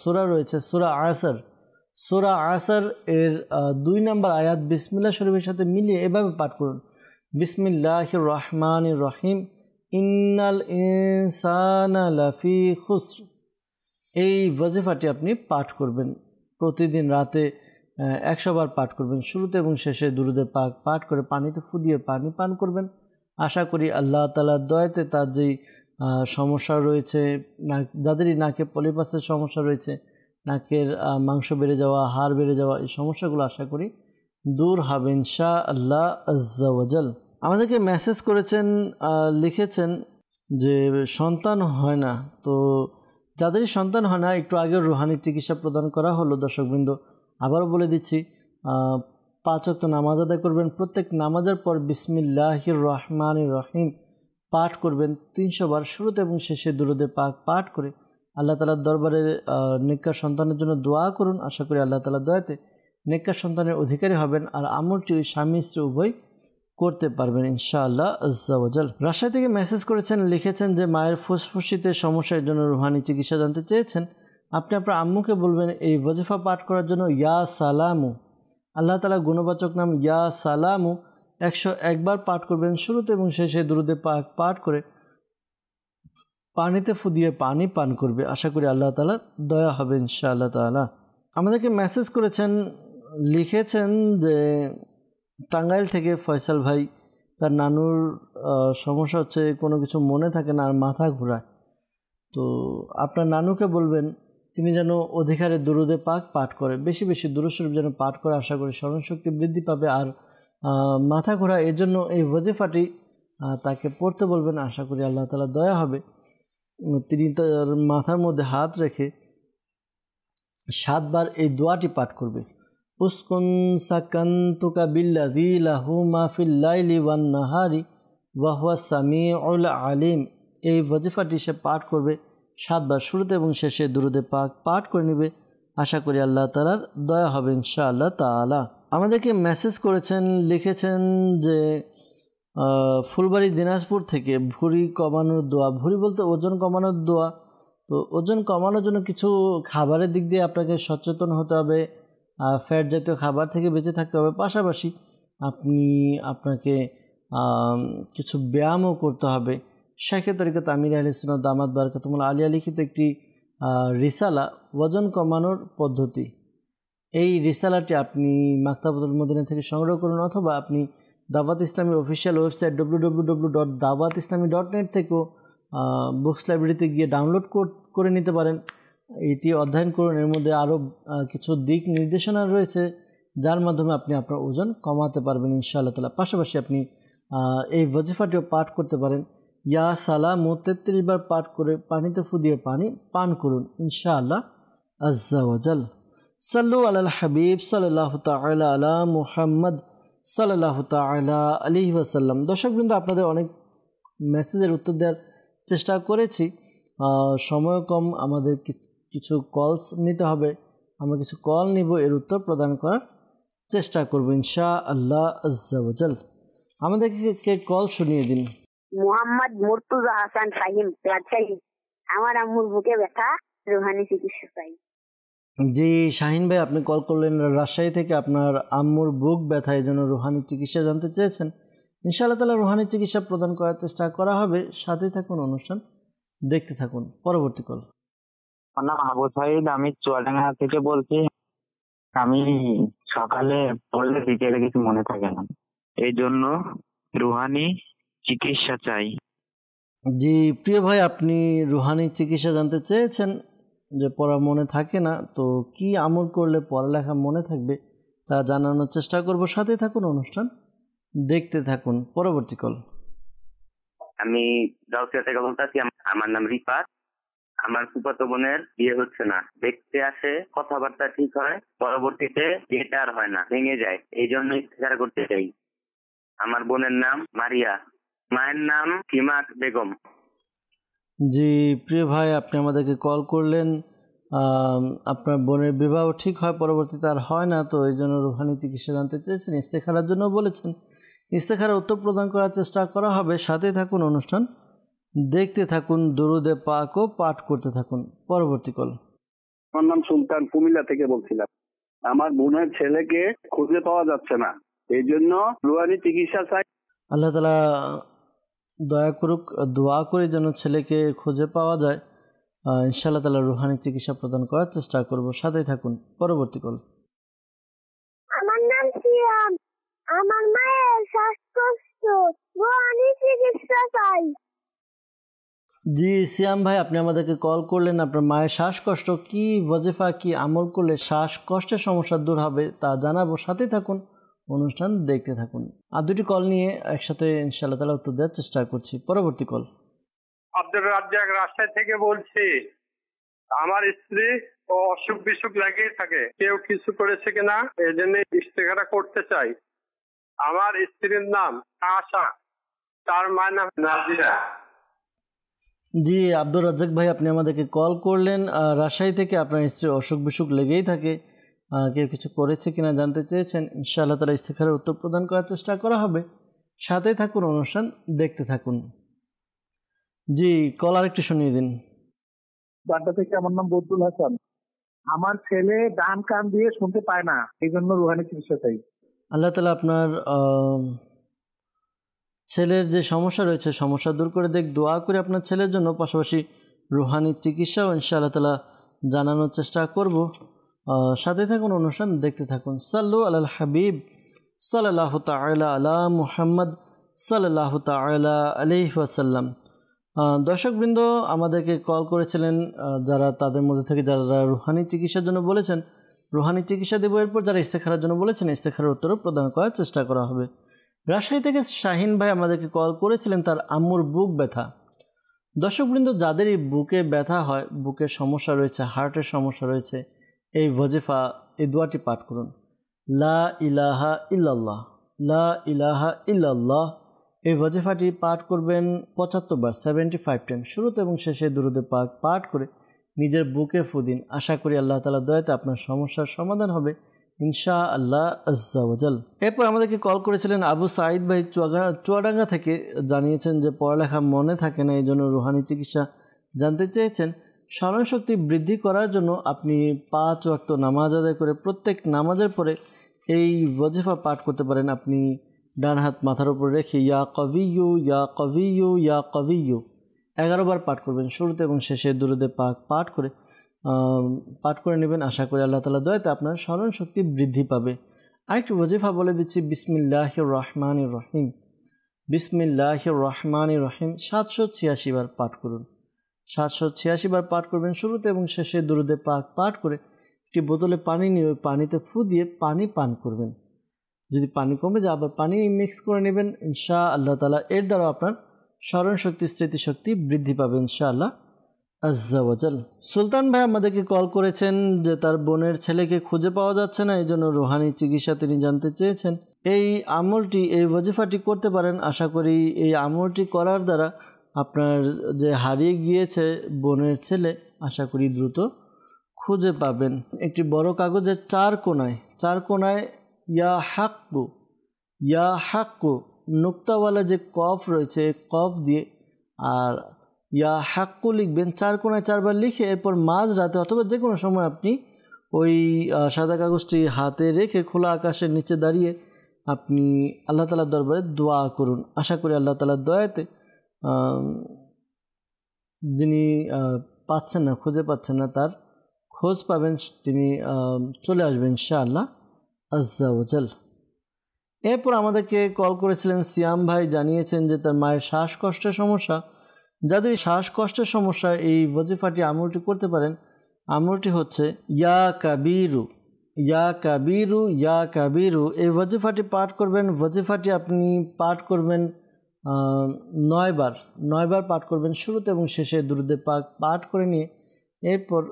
সোরা রয়েছে সোরা আসার সোরা আসার এর দুই নম্বর আয়াত বিসমিল্লা শরীফের সাথে মিলিয়ে এভাবে পাঠ করুন বিসমিল্লাহ রহমান রহিম ইন্নাল ইনসানা লাফি খুসর এই ওয়াজিফাটি আপনি পাঠ করবেন প্রতিদিন রাতে একশোবার পাঠ করবেন শুরুতে এবং শেষে দুরুদে পাক পাঠ করে পানিতে ফুদিয়ে পানি পান করবেন আশা করি আল্লাহ তালার দয়াতে তার যেই সমস্যা রয়েছে নাক যাদেরই নাকে পলিপাসের সমস্যা রয়েছে নাকের মাংস বেড়ে যাওয়া হাড় বেড়ে যাওয়া এই সমস্যাগুলো আশা করি দূর হাবেন শাহ আল্লাহ আজ্জাওয়াজাল আমাদেরকে মেসেজ করেছেন লিখেছেন যে সন্তান হয় না তো যাদেরই সন্তান হয় না একটু আগে রুহানি চিকিৎসা প্রদান করা হলো দর্শকবৃন্দ আবারও বলে দিচ্ছি পাঁচ পাঁচক্ত নামাজ আদায় করবেন প্রত্যেক নামাজের পর বিসমিল্লাহির রহমান রহিম পাঠ করবেন তিনশো বার শুরুতে এবং শেষে দূরদে পাক পাঠ করে আল্লাহ তালার দরবারে নিকা সন্তানের জন্য দোয়া করুন আশা করি আল্লাহ তালা দয়াতে নিকা সন্তানের অধিকারী হবেন আর আমরটি ওই স্বামী স্ত্রী উভয় করতে পারবেন ইনশাআল্লাহ আজাল রাজশাহী থেকে মেসেজ করেছেন লিখেছেন যে মায়ের ফুসফুসিতে সমস্যার জন্য রুহানি চিকিৎসা জানতে চেয়েছেন আপনি আপনার আম্মুকে বলবেন এই ওজিফা পাঠ করার জন্য ইয়া সালামু আল্লাহ তালা গুণবাচক নাম ইয়া সালামু একশো একবার পাঠ করবেন শুরুতে এবং শেষে দুরুদে পাক পাঠ করে পানিতে ফুদিয়ে পানি পান করবে আশা করি আল্লাহ তালার দয়া হবে ইনশা আল্লাহ তালা আমাদেরকে মেসেজ করেছেন লিখেছেন যে টাঙ্গাইল থেকে ফয়সাল ভাই তার নানুর সমস্যা হচ্ছে কোনো কিছু মনে থাকে না আর মাথা ঘোরায় তো আপনার নানুকে বলবেন তিনি যেন অধিকারের দুরুদে পাক পাঠ করে বেশি বেশি দূরস্বরূপ যেন পাঠ করে আশা করি স্মরণশক্তি বৃদ্ধি পাবে আর মাথা ঘোরা এজন্য এই ওজিফাটি তাকে পড়তে বলবেন আশা করি আল্লাহ তালা দয়া হবে তিনি তার মাথার মধ্যে হাত রেখে সাতবার এই দোয়াটি পাঠ করবে উস্কুন সাকান্তুকা বিল্লাদি লাহু মাহফিল্লাইলি ওয়ান নাহারি ওয়াহুয়া সামি আলিম এই ওজিফাটি সে পাঠ করবে সাতবার শুরুতে এবং শেষে দুরুদে পাক পাঠ করে নেবে আশা করি আল্লাহ তালার দয়া হবে ইনশা আল্লাহ তালা আমাদেরকে মেসেজ করেছেন লিখেছেন যে ফুলবাড়ি দিনাজপুর থেকে ভুঁড়ি কমানোর দোয়া ভুঁড়ি বলতে ওজন কমানোর দোয়া তো ওজন কমানোর জন্য কিছু খাবারের দিক দিয়ে আপনাকে সচেতন হতে হবে ফ্যাট জাতীয় খাবার থেকে বেঁচে থাকতে হবে পাশাপাশি আপনি আপনাকে কিছু ব্যায়ামও করতে হবে শেখে তরিকত আমির আলিসুল্লাহ দামাত বারকাতমুল আলিয়া লিখিত একটি রিসালা ওজন কমানোর পদ্ধতি এই রিসালাটি আপনি মাক্তাবুল মদিনা থেকে সংগ্রহ করুন অথবা আপনি Dawat Islami official website W W W dot Dawat Islami dot net থেকেও বুকস লাইব্রেরিতে গিয়ে ডাউনলোড করে নিতে পারেন এটি অধ্যয়ন করুন এর মধ্যে আরও কিছু দিক নির্দেশনা রয়েছে যার মাধ্যমে আপনি আপনার ওজন কমাতে পারবেন ইনশাআল্লাহ তালা পাশাপাশি আপনি এই বজিফাটিও পাঠ করতে পারেন ইয়া মো তেত্রিশ বার পাঠ করে পানিতে ফুদিয়ে পানি পান করুন ইনশাআল্লাহ আজ্জাওয়াজাল সাল্লু আল্লাহ হাবিব সাল্লাহ তালা আলা মুহাম্মদ সাল্লাহ তালা আলি ওয়াসাল্লাম দর্শকবৃন্দ আপনাদের অনেক মেসেজের উত্তর দেওয়ার চেষ্টা করেছি সময় কম আমাদের কিছু কলস নিতে হবে আমরা কিছু কল নিব এর উত্তর প্রদান করার চেষ্টা করব ইনশা আল্লাহ আজ্জাওয়াজাল আমাদেরকে কল শুনিয়ে দিন মোহাম্মদ মুর্তুজা হাসান ফাহিম রাজশাহী আমার আম্মুর বুকে ব্যথা রুহানি চিকিৎসা পাই জি শাহিন ভাই আপনি কল করলেন রাজশাহী থেকে আপনার আম্মুর বুক ব্যথা এই জন্য রুহানি চিকিৎসা জানতে চেয়েছেন ইনশাআল্লাহ তালা রুহানি চিকিৎসা প্রদান করার চেষ্টা করা হবে সাথে থাকুন অনুষ্ঠান দেখতে থাকুন পরবর্তী কল নাম আবু সাইদ আমি চুয়াডাঙ্গা থেকে বলছি আমি সকালে পড়লে বিকেলে কিছু মনে থাকে না এই জন্য রুহানি চিকিৎসা চাই জি প্রিয় ভাই আপনি রুহানি চিকিৎসা জানতে চেয়েছেন যে পড়া মনে থাকে না তো কি আমল করলে পড়ালেখা মনে থাকবে তা জানানোর চেষ্টা করব সাথে থাকুন অনুষ্ঠান দেখতে থাকুন পরবর্তী কল আমি থেকে আমার নাম রিপাত আমার ফুপাতো বোনের বিয়ে হচ্ছে না দেখতে আসে কথাবার্তা ঠিক হয় পরবর্তীতে বিয়েটা আর হয় না ভেঙে যায় এই জন্য করতে চাই আমার বোনের নাম মারিয়া মায়ের নাম কিমাত বেগম জি প্রিয় ভাই আপনি আমাদেরকে কল করলেন আপনার বোনের বিবাহ ঠিক হয় পরবর্তীতে আর হয় না তো এই জন্য রুহানি চিকিৎসা জানতে চেয়েছেন ইস্তেখারার জন্য বলেছেন ইস্তেখারা উত্তর প্রদান করার চেষ্টা করা হবে সাথে থাকুন অনুষ্ঠান দেখতে থাকুন দরুদে পাক ও পাঠ করতে থাকুন পরবর্তী কল আমার নাম সুলতান কুমিল্লা থেকে বলছিলাম আমার বোনের ছেলেকে খুঁজে পাওয়া যাচ্ছে না এই জন্য রুহানি চিকিৎসা চাই আল্লাহ তালা দয়া করুক দোয়া করে যেন ছেলেকে খুঁজে পাওয়া যায় ইনশাআল্লাহ তালা রুহানি চিকিৎসা প্রদান করার চেষ্টা করব সাথেই থাকুন পরবর্তী কল আমার নাম সিয়াম আমার মায়ের স্বাস্থ্য রুহানি চিকিৎসা চাই জি সিয়াম ভাই আপনি আমাদেরকে কল করলেন আপনার মায়ের শ্বাসকষ্ট কি বজেফা কি আমল করলে শ্বাসকষ্টের সমস্যা দূর হবে তা জানাবো সাথে থাকুন অনুষ্ঠান দেখতে থাকুন আর দুটি কল নিয়ে একসাথে ইনশাআল্লাহ তালা উত্তর দেওয়ার চেষ্টা করছি পরবর্তী কল আব্দুর রাজ্জাক রাজশাহী থেকে বলছি আমার স্ত্রী ও অসুখ বিসুখ লাগিয়ে থাকে কেউ কিছু করেছে কিনা এই জন্য ইস্তেখারা করতে চাই আমার স্ত্রীর নাম আশা তার মায়ের নাম নাজিরা জি আব্দুর রাজ্জাক ভাই আপনি আমাদেরকে কল করলেন রাজশাহী থেকে আপনার স্ত্রী অসুখ বিসুখ লেগেই থাকে কেউ কিছু করেছে কিনা জানতে চেয়েছেন ইনশাআল্লাহ তালা ইস্তেখারের উত্তর প্রদান করার চেষ্টা করা হবে সাথে থাকুন অনুষ্ঠান দেখতে থাকুন জি কলার একটু শুনিয়ে দিন বাড্ডা থেকে আমার নাম বদুল হাসান আমার ছেলে ডান কান দিয়ে শুনতে পায় না এই জন্য রুহানি চিকিৎসা চাই আল্লাহ তালা আপনার ছেলের যে সমস্যা রয়েছে সমস্যা দূর করে দেখ দোয়া করে আপনার ছেলের জন্য পাশাপাশি রুহানি চিকিৎসাও ইনশাআল্লাহ তালা জানানোর চেষ্টা করবো সাথে থাকুন অনুষ্ঠান দেখতে থাকুন সাল্লু আল হাবিব সাল্লাহ তালা আলা মুহাম্মদ সাল্লাহ তালা আলি ওয়াসাল্লাম দর্শকবৃন্দ আমাদেরকে কল করেছিলেন যারা তাদের মধ্যে থেকে যারা রুহানি চিকিৎসার জন্য বলেছেন রুহানি চিকিৎসা দেব এরপর যারা ইস্তেখারার জন্য বলেছেন ইস্তেখার উত্তরও প্রদান করার চেষ্টা করা হবে রাজশাহী থেকে শাহিন ভাই আমাদেরকে কল করেছিলেন তার আম্মুর বুক ব্যথা দর্শকবৃন্দ যাদেরই বুকে ব্যথা হয় বুকের সমস্যা রয়েছে হার্টের সমস্যা রয়েছে এই ভজেফা এই দোয়াটি পাঠ করুন লা ইলাহা ইল্লাল্লাহ লা ইলাহা ইল্লাল্লাহ এই ভজেফাটি পাঠ করবেন পঁচাত্তর বার সেভেন্টি ফাইভ টাইম শুরুতে এবং শেষে দুরুদে পাক পাঠ করে নিজের বুকে ফুদিন আশা করি আল্লাহ তালা দয়াতে আপনার সমস্যার সমাধান হবে ইনশা আল্লাহ আজাল এরপর আমাদেরকে কল করেছিলেন আবু সাঈদ ভাই চুয়াগা চুয়াডাঙ্গা থেকে জানিয়েছেন যে পড়ালেখা মনে থাকে না এই জন্য রুহানি চিকিৎসা জানতে চেয়েছেন স্মরণ শক্তি বৃদ্ধি করার জন্য আপনি পাঁচ ওয়াক্ত নামাজ আদায় করে প্রত্যেক নামাজের পরে এই ওয়জিফা পাঠ করতে পারেন আপনি ডান হাত মাথার উপর রেখে ইয়া ইউ ইয়া কবি ইউ ইয়া কবি কবিউ এগারোবার পাঠ করবেন শুরুতে এবং শেষে দূরদে পাক পাঠ করে পাঠ করে নেবেন আশা করি আল্লাহ তালা দয়াতে আপনার স্মরণ শক্তি বৃদ্ধি পাবে আরেকটি ওয়জিফা বলে দিচ্ছি বিসমিল্লাহ রহমান রহিম বিসমিল্লাহ রহমান রহিম সাতশো ছিয়াশি বার পাঠ করুন সাতশো ছিয়াশি বার পাঠ করবেন শুরুতে এবং শেষে দুরুদে পাক পাঠ করে একটি বোতলে পানি নিয়ে ওই পানিতে ফু দিয়ে পানি পান করবেন যদি পানি কমে যায় আবার পানি মিক্স করে নেবেন ইনশা আল্লাহ তালা এর দ্বারা আপনার স্মরণ শক্তি স্মৃতিশক্তি বৃদ্ধি পাবে ইনশা আল্লাহ আজ্জাওয়াজাল সুলতান ভাই আমাদেরকে কল করেছেন যে তার বোনের ছেলেকে খুঁজে পাওয়া যাচ্ছে না এই জন্য রোহানি চিকিৎসা তিনি জানতে চেয়েছেন এই আমলটি এই ওজিফাটি করতে পারেন আশা করি এই আমলটি করার দ্বারা আপনার যে হারিয়ে গিয়েছে বোনের ছেলে আশা করি দ্রুত খুঁজে পাবেন একটি বড় কাগজের চার কোনায় চার কোনায় ইয়া হাক্কু ইয়া হাক্কু নুক্তাওয়ালা যে কফ রয়েছে কফ দিয়ে আর ইয়া হাক্কু লিখবেন চার কোনায় চারবার লিখে এরপর মাঝ রাতে অথবা যে কোনো সময় আপনি ওই সাদা কাগজটি হাতে রেখে খোলা আকাশের নিচে দাঁড়িয়ে আপনি আল্লাহ তালার দরবারে দোয়া করুন আশা করি আল্লাহ তালার দয়াতে যিনি পাচ্ছেন না খুঁজে পাচ্ছেন না তার খোঁজ পাবেন তিনি চলে আসবেন ইনশাআল্লাহ আজ্জাউজাল এরপর আমাদেরকে কল করেছিলেন সিয়াম ভাই জানিয়েছেন যে তার মায়ের শ্বাসকষ্টের সমস্যা যাদের শ্বাসকষ্টের সমস্যা এই বজিফাটি আমলটি করতে পারেন আমলটি হচ্ছে ইয়া কাবিরু ইয়া কাবিরু ইয়া কাবিরু এই বজিফাটি পাঠ করবেন বজিফাটি আপনি পাঠ করবেন নয়বার নয়বার পাঠ করবেন শুরুতে এবং শেষে দুরুদে পাক পাঠ করে নিয়ে এরপর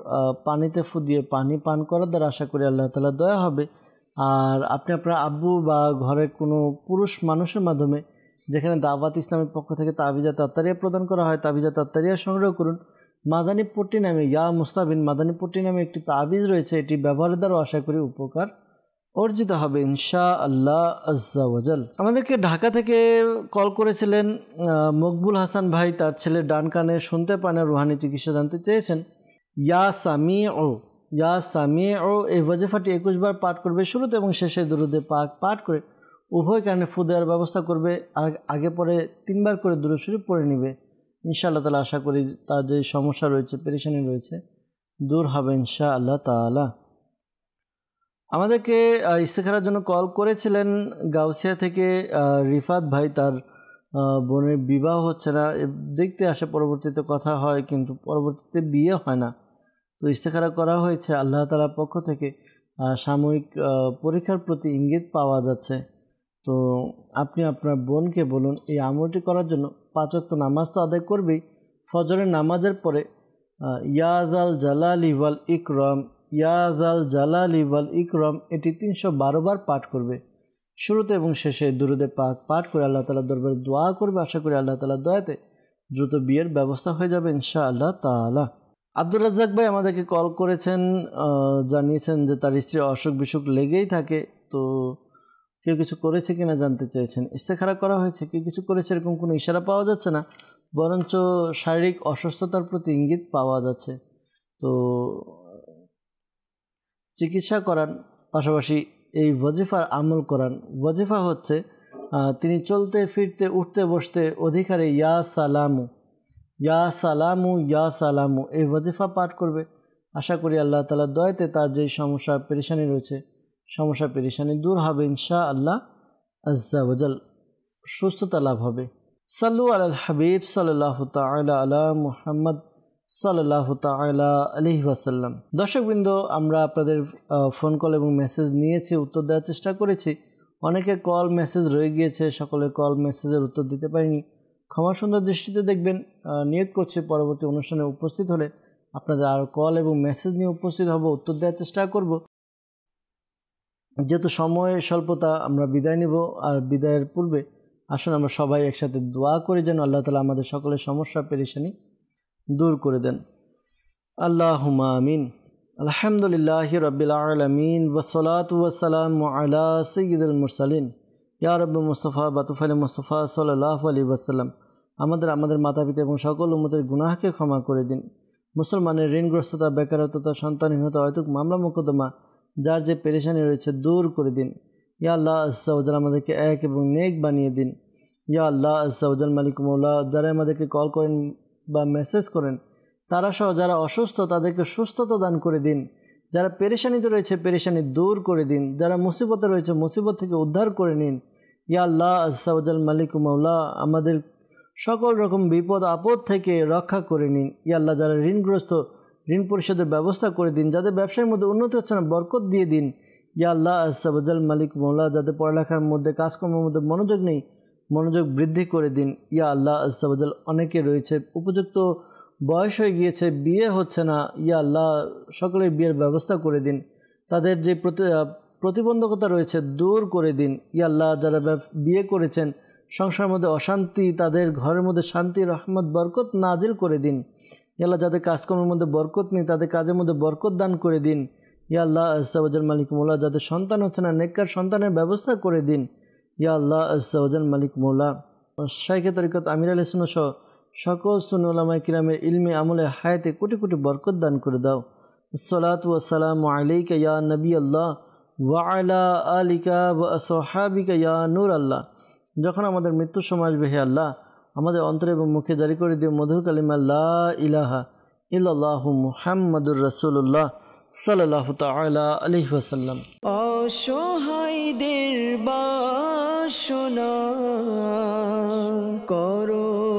পানিতে ফু দিয়ে পানি পান করার দ্বারা আশা করি আল্লাহ তালা দয়া হবে আর আপনি আপনার আব্বু বা ঘরের কোনো পুরুষ মানুষের মাধ্যমে যেখানে দাওয়াত ইসলামের পক্ষ থেকে তাবিজা তাত্তারিয়া প্রদান করা হয় তাবিজা তাত্তারিয়া সংগ্রহ করুন মাদানীপট্টি নামে ইয়া মুস্তাবিন মাদানীপট্টি নামে একটি তাবিজ রয়েছে এটি ব্যবহারের দ্বারা আশা করি উপকার অর্জিত হবে ইনশা আল্লাহ আজাল আমাদেরকে ঢাকা থেকে কল করেছিলেন মকবুল হাসান ভাই তার ছেলে ডান কানে শুনতে পান রুহানি চিকিৎসা জানতে চেয়েছেন ইয়া সামি ও ইয়া সামি ও এই ওয়াজেফাটি একুশবার পাঠ করবে শুরুতে এবং শেষে দূরদে পাক পাঠ করে উভয় কানে ফু দেওয়ার ব্যবস্থা করবে আগে পরে তিনবার করে দূরে শুরু পড়ে নিবে ইনশাআল্লাহ তালা আশা করি তার যে সমস্যা রয়েছে পেরেশানি রয়েছে দূর হবে ইনশা আল্লাহ তালা আমাদেরকে ইস্তেখারার জন্য কল করেছিলেন গাউসিয়া থেকে রিফাত ভাই তার বোনের বিবাহ হচ্ছে না দেখতে আসে পরবর্তীতে কথা হয় কিন্তু পরবর্তীতে বিয়ে হয় না তো ইস্তেখারা করা হয়েছে আল্লাহ তালার পক্ষ থেকে সাময়িক পরীক্ষার প্রতি ইঙ্গিত পাওয়া যাচ্ছে তো আপনি আপনার বোনকে বলুন এই আমলটি করার জন্য তো নামাজ তো আদায় করবেই ফজরের নামাজের পরে ইয়াদ আল জালাল ইওয়াল ইকরম ইয়াজাল জালালি ইবাল ইকরম এটি তিনশো বারো বার পাঠ করবে শুরুতে এবং শেষে দুরুদে পাক পাঠ করে আল্লাহ তালা দরবারে দোয়া করবে আশা করি আল্লাহ তালা দয়াতে দ্রুত বিয়ের ব্যবস্থা হয়ে যাবে ইনশা আল্লাহ তালা আব্দুর রাজ্জাক ভাই আমাদেরকে কল করেছেন জানিয়েছেন যে তার স্ত্রী অসুখ বিসুখ লেগেই থাকে তো কেউ কিছু করেছে কিনা জানতে চেয়েছেন ইস্তেখারা করা হয়েছে কেউ কিছু করেছে এরকম কোনো ইশারা পাওয়া যাচ্ছে না বরঞ্চ শারীরিক অসুস্থতার প্রতি ইঙ্গিত পাওয়া যাচ্ছে তো চিকিৎসা করান পাশাপাশি এই ওয়াজিফার আমল করান ওয়াজিফা হচ্ছে তিনি চলতে ফিরতে উঠতে বসতে অধিকারে ইয়া সালামু ইয়া সালামু ইয়া সালামু এই ওয়াজিফা পাঠ করবে আশা করি আল্লাহ তালা দয়তে তার যে সমস্যা পেরেশানি রয়েছে সমস্যা পেরেশানি দূর হবে ইনশা আল্লাহ আজ্জাওয়াজাল সুস্থতা লাভ হবে সাল্লু আল হাবিব সাল্লাহ তালা আলা মুহাম্মদ সাল্লাহ তালা আলহি ওয়াসাল্লাম দর্শকবৃন্দ আমরা আপনাদের ফোন কল এবং মেসেজ নিয়েছি উত্তর দেওয়ার চেষ্টা করেছি অনেকে কল মেসেজ রয়ে গিয়েছে সকলে কল মেসেজের উত্তর দিতে পারিনি ক্ষমা সুন্দর দৃষ্টিতে দেখবেন নিয়োগ করছে পরবর্তী অনুষ্ঠানে উপস্থিত হলে আপনাদের আরও কল এবং মেসেজ নিয়ে উপস্থিত হব উত্তর দেওয়ার চেষ্টা করব যেহেতু সময় স্বল্পতা আমরা বিদায় নেব আর বিদায়ের পূর্বে আসুন আমরা সবাই একসাথে দোয়া করে যেন আল্লাহ তালা আমাদের সকলের সমস্যা পেরেশানি দূর করে দেন আল্লাহ আমিন আলহামদুলিল্লাহ রবিল আলমিন ওসলাত ওসালাম আলা সঈদুল মুরসালিন ইয়া রব মুস্তফা বাতুফ আলী মুস্তফা সাল্লাহ আলী ওসাল্লাম আমাদের আমাদের মাতা পিতা এবং সকল উমতের গুনাহকে ক্ষমা করে দিন মুসলমানের ঋণগ্রস্ততা বেকারত্বতা সন্তানহীনতা অহেতুক মামলা মোকদ্দমা যার যে পেরেশানি রয়েছে দূর করে দিন ইয়া আল্লাহ আসাউজাল আমাদেরকে এক এবং নেক বানিয়ে দিন ইয়া আল্লাহ আসাউজাল মালিক মৌলা যারা আমাদেরকে কল করেন বা মেসেজ করেন তারা সহ যারা অসুস্থ তাদেরকে সুস্থতা দান করে দিন যারা পেরেশানিতে রয়েছে পেরেশানি দূর করে দিন যারা মুসিবতে রয়েছে মুসিবত থেকে উদ্ধার করে নিন ইয়া আল্লাহ আসাউজাল মালিক মাউলা আমাদের সকল রকম বিপদ আপদ থেকে রক্ষা করে নিন ইয়া আল্লাহ যারা ঋণগ্রস্ত ঋণ পরিশোধের ব্যবস্থা করে দিন যাদের ব্যবসার মধ্যে উন্নতি হচ্ছে না বরকত দিয়ে দিন ইয়া আল্লাহ আসাউজাল মালিক মৌলা যাদের পড়ালেখার মধ্যে কাজকর্মের মধ্যে মনোযোগ নেই মনোযোগ বৃদ্ধি করে দিন ইয়া আল্লাহ আসাবাজাল অনেকে রয়েছে উপযুক্ত বয়স হয়ে গিয়েছে বিয়ে হচ্ছে না ইয়া আল্লাহ সকলের বিয়ের ব্যবস্থা করে দিন তাদের যে প্রতিবন্ধকতা রয়েছে দূর করে দিন ইয়া আল্লাহ যারা বিয়ে করেছেন সংসার মধ্যে অশান্তি তাদের ঘরের মধ্যে শান্তি রহমত বরকত নাজিল করে দিন ইয়াল্লাহ যাদের কাজকর্মের মধ্যে বরকত নেই তাদের কাজের মধ্যে বরকত দান করে দিন ইয়া আল্লাহ মালিক মোল্লা যাদের সন্তান হচ্ছে না নেককার সন্তানের ব্যবস্থা করে দিন ইয়া আল্লাহ আসাউজান মালিক মোল্লা শাইখে তরিকত আমির আলী সহ সকল সুনুলামা কিরামের ইলমে আমলে হায়াতে কোটি কোটি বরকত দান করে দাও সলাত ও আলিকা ইয়া নবী আল্লাহ ওয়া আলা আলিকা বা সোহাবিকা ইয়া নূর আল্লাহ যখন আমাদের মৃত্যু সমাজ বেহে আল্লাহ আমাদের অন্তরে এবং মুখে জারি করে দিয়ে মধুর কালিমা লা ইলাহা ইল্লাহ মুহাম্মদুর রসুল্লাহ সাল্লাহ তালা আলহি আসাল্লাম অসহায়দের বাসনা করো